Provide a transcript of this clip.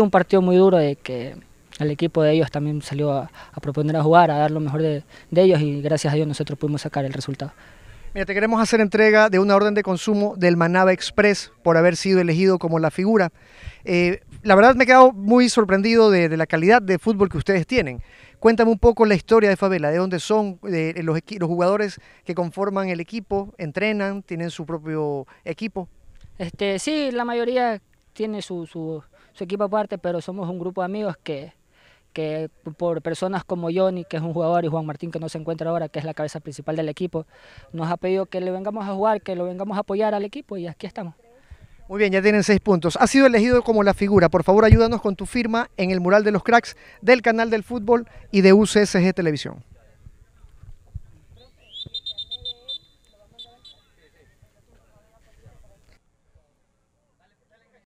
un partido muy duro de que el equipo de ellos también salió a, proponer a jugar, a dar lo mejor de, ellos y gracias a Dios nosotros pudimos sacar el resultado. Mira, te queremos hacer entrega de una orden de consumo del Manaba Express por haber sido elegido como la figura. Eh, la verdad me he quedado muy sorprendido de, la calidad de fútbol que ustedes tienen. Cuéntame un poco la historia de Favela, de dónde son los, los jugadores que conforman el equipo, entrenan, tienen su propio equipo. Este, sí, la mayoría tiene su, su, equipo aparte, pero somos un grupo de amigos que, que por personas como Johnny, que es un jugador, y Juan Martín, que no se encuentra ahora, que es la cabeza principal del equipo, nos ha pedido que le vengamos a jugar, que lo vengamos a apoyar al equipo y aquí estamos. Muy bien, ya tienen seis puntos. Ha sido elegido como la figura. Por favor, ayúdanos con tu firma en el mural de los cracks del canal del fútbol y de UCSG Televisión.